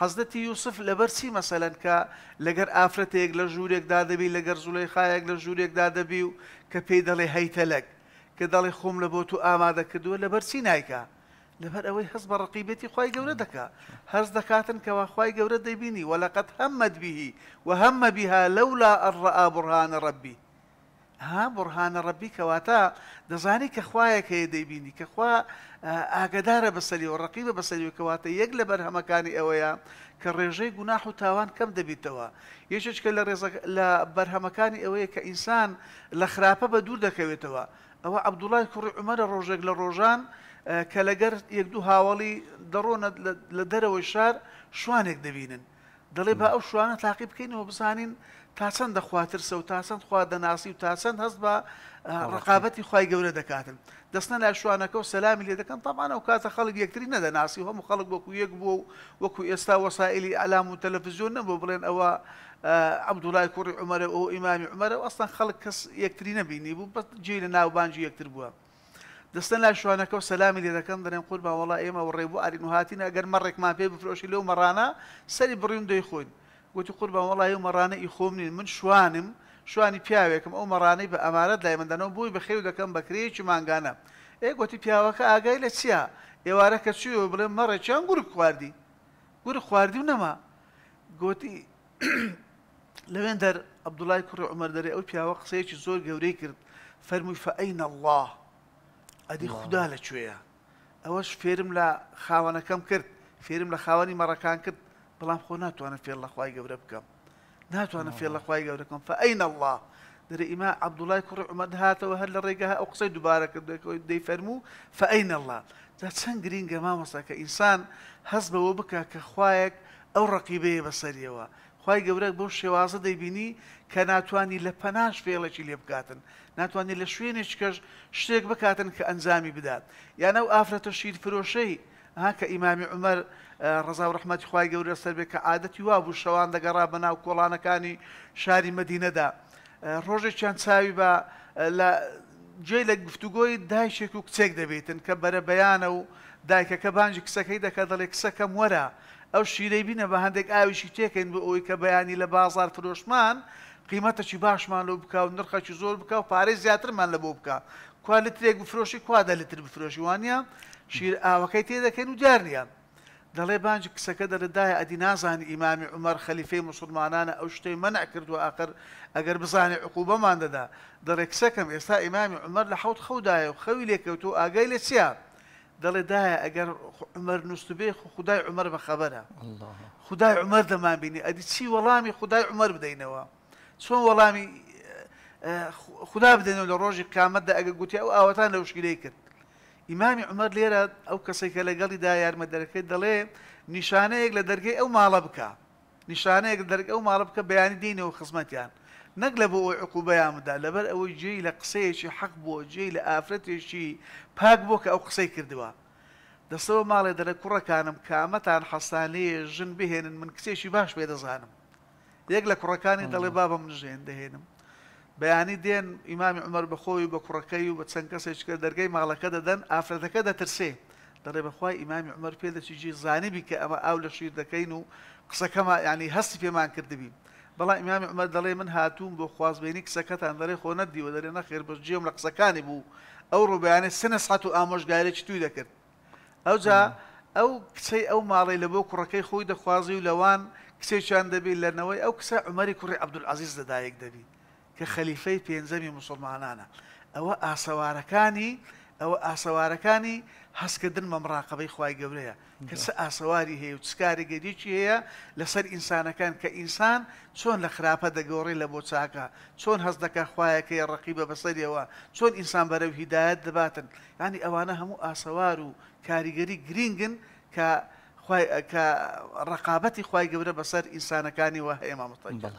حەزدەتی یوسف لەبەر چی مەسەلەن کە لەگەر ئافرەتێک لە ژوورێکدا دەبی لەگەر زولەی خایەک لە ژوورێکدا دەبی و کە پێی دەڵێ هەیتەلەک کە دەڵێ خۆم لە بۆ تو ئامادە کردووە لەبەر چی نایکە لەبەر ئەوەی هەز بە ڕقیبەتی خی گەورە دەکا هەرز دەکاتن کەوا خی گەورە دەبینی وەلقەت هەممەد بیهی و هەممە بیها لەولا ئەڕە ئابڕهانە ڕەبی ها بڕهانە ڕەبی کەواتە دەزانی کە خویەکە دەیبینی کە خوا ئاگدارە بەسەری و ڕقی بە بەسەری کەواتە یەک لە بەرهەمەکانی ئەوەیە کە ڕێژەی گوناح و تاوان کەم دەبیتەوە یەکێککە لە لە بەرهەمەکانی ئەوەیە کە ئینسان لە خراپە بە دوور دەکەوێتەوە ئەوە عبدوڵای کوڕی عمەرە ڕۆژێک لە ڕۆژان کە لەگەر یەک دوو هاوڵی دەڕۆنە لە دەرەوەی شار شوانێک دەبینن دەڵێ بە ئەو شوانە تاقی بکەینەوە بزانین تا چەند دەخواتر سە و تا چەند خوا دەناسی و تا چەند هەست بە ڕقابەتی خی گەورە دەکاتن دەستنە لای شوانەکە و سەلامی لێ دەکەن تامان ئەو کاتە خەڵک یەکتری نەدەناسی هەموو خەڵک وەکو یەک بوو و وەکو ئێستا وەسائلی ئالام و تەلەفزیۆن نەبوو بڵێن ئەوە عبدوڵای کوڕی عمەرە ئەو ئیمامی عمەرە ئەستان خەڵک کەس یەکتری نەبینی بوو بە جێ لە ناوبانجی یەکتر بووە. دەستن لای شوانەکە و سەلامی لێ دەکەم دەێن قور با وڵا ئێمە و ڕێبوو ئارینوهاتینە ئەگەر مەڕێکمان پێ بفرۆشی لەو مەڕانە سەری بڕیم دەی خۆین گوتی قور بە وڵای و مەڕانە ئی خۆمنین من شوانم شوانی پیاوێکم ئەو مەڕانەی بە ئەمارەت لای مندەنەوە بووی بە خێو دەکەم بەکرێکی ماگانە ئێ گوتی پیاوەکە ئاگای لە چیا ئێوارە کە چی بڵێ مەڕێکیان گور خواردی گور خواردی و نەما گوتی لەوێن دەر عبدوڵای کوڕ عمەر دەرێ ئەو پیاوە قسەیەکی زۆر گەورەی کرد فەرمووی فەئین الله ئەدی خوددا لەکوێیە ئەوەش فێرم لە خاوەنەکەم کرد فێرم لە خاوەنی مەڕەکان کرد بەڵام خۆ ناتوانە فێر لەخوای گەورە بکەم ناتوانە فێر لەخوای گەورەکەم فەئین الله دەرە ئیما عبدوڵای کوڕ عمەد هاتەوە هەر لە ڕێگەها ئەو قسەی دووبارە کردوەوەی دەی فەرموو فەئین الله جا چەند گرینگە مامۆسا کە ئینسان هەست بەوە بکە کە خوایەک ئەو ڕقیبەیە بەسەریەوە خی گەورە بۆ شێوازە دەیبینی کە ناتوانانی لە پەناش فێڵێکی لێ بکاتن ناتوانانی لە شوێنێک کەش شتێک بکاتن کە ئەنجامی بدات یانە و ئافرەتە شیر فرۆشەی هاکە ئیمامی عمەر ڕزا و ڕحمەتی خی گەورە سەربێک کە عادەتی وابوو شەوان دەگەڕا بە ناو کۆڵانەکانی شاری مدینەدا ڕۆژێکیان چاوی بە لە جێ لە گفتوگۆی دایشێک و کچێک دەبێتن کە بەرە بەیانە و دایکەکە بانجی کسەکەی دەکە دەڵێ کسەکەم وەرە ئەو شیرەی بینە بە هەندێک ئاویشی تێکەین بە ئەوی کە بەیانی لە بازار فرۆشمان قیمەتەکی باشمان لەو بکە و نرخەکی زۆر بکە و پارەی زیاترمان لە بۆ بکە کوا لترێک بفرۆشی کوادا لتر بفرۆشی وانە شیر ئاوەکەی تێ دەکەین و دیارنیە دەڵێ بانج کسەکە دەردایە ئەدی نازانانی ئیمامی عمەر خەلیفەی مسلمانانە ئەو شتەی منع کردو ئاقر ئەگەر بزانێ عقوبەمان دەدا دەڕێ کسەکەم ئێستا ئیمامی عمەر لە حوت خەودایە و خەوی لێکەوت و ئاگای لە چیان دەڵێ دایە ئەگەر عمر نووسبێ خدای عمر بە خەبەرە خدای عمر دەمان بینی ئەدی چی وەڵامی خدای عمر بدەینەوە چۆن وەڵامی خدا بدەینەوە لە ڕۆژی کامەتدا ئەگە گوتی ئەو ئاوەتان لە وشگیری کرد ئیمامی عمر لێرە ئەو کەسێکە لەگەڵی دا یارمە دەرەکەی دەڵێ نیشانەیەک لە دەرگەی ئەو ماڵە بکە نیشانەیەک دەرگ ئەو ماڵە بکە بەیانی دینەوە خزمەتیان نەک لە بۆ ئەوی عقوبەیاندا لەبەر ئەوەی جێی لە قسەیەکی حەق بۆ جێی لە ئافرەتێکی پاک بۆ کە ئەو قسەی کردووە دەستەوە ماڵێ دەرە کوڕەکانم کامەتان حەسانەیە ژن بهێنن من کسێکی باش پێ دەزانم یەک لە کوڕەکانی دەڵێ بابە من ژێن دەهێنم بەیانی دێن ئیمامی عمەر بەخۆی بە کوڕەکەی و بە چەند کەسێک کە دەرگەی ماڵەکە دەدەن ئافرەتەکە دەترسێ دەڵێ بەخوای ئیمامی عمەر پێ دەچیجی زانیبی کە ئەمە ئاو لە شیر دەکەین و قسەکەمە ینی هەستی پێمان کردبی بەڵام ئیمامی عمە دەڵێ من هاتووم بۆ خوازبێنی کسەکەتان دەڵێ خۆ نەدیوە دەرێ نەخێر بەرجێم لە قسەکانی بوو ئەو ڕوبیانە سنە سەحەت و ئامۆژگارێکی توی دەکرد ئەوجا ئەو کچەی ئەو ماڵی لە بۆ کوڕەکەی خۆی دەخوازی و لەوان کسێکیان دەبێت لەنەوەی ئەو کسە عمەری کوڕی عبدولعزیز دەدایک دەبی کە خەلیفەی پێنجەمی مسلمانانە ئەوە ئاسەوارەکانی ئەوە ئاسەوارەکانی هەستکردن بە مراقبەی خی گەورەیە کەسە ئاسەواری هەیە و چکاری گەریکی هەیە لەسەر ئینسانەکان کە ئینسان چۆن لە خراپە دەگەۆڕی لە بۆ چاکە چۆن هەست دەکە خویەکەی ڕقی بە بەسەرەوە چۆن ئینسان بەرەو هیداەت دەباتن ینی ئەوانە هەموو ئاسەوار و کاریگەری گرینگن کە ڕقابەتی خی گەورە بەسەر ئینسانەکانی وە هەیە مامەتەن بڵە.